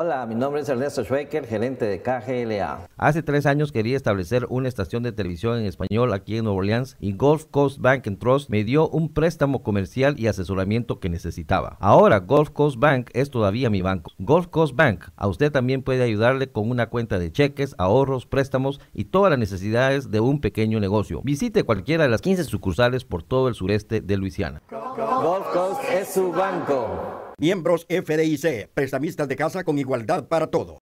Hola, mi nombre es Ernesto Schweiker, gerente de KGLA. Hace tres años quería establecer una estación de televisión en español aquí en Nueva Orleans y Gulf Coast Bank and Trust me dio un préstamo comercial y asesoramiento que necesitaba. Ahora Gulf Coast Bank es todavía mi banco. Gulf Coast Bank a usted también puede ayudarle con una cuenta de cheques, ahorros, préstamos y todas las necesidades de un pequeño negocio. Visite cualquiera de las 15 sucursales por todo el sureste de Luisiana. Gulf Coast es su banco. Miembros FDIC, prestamistas de casa con igualdad para todos.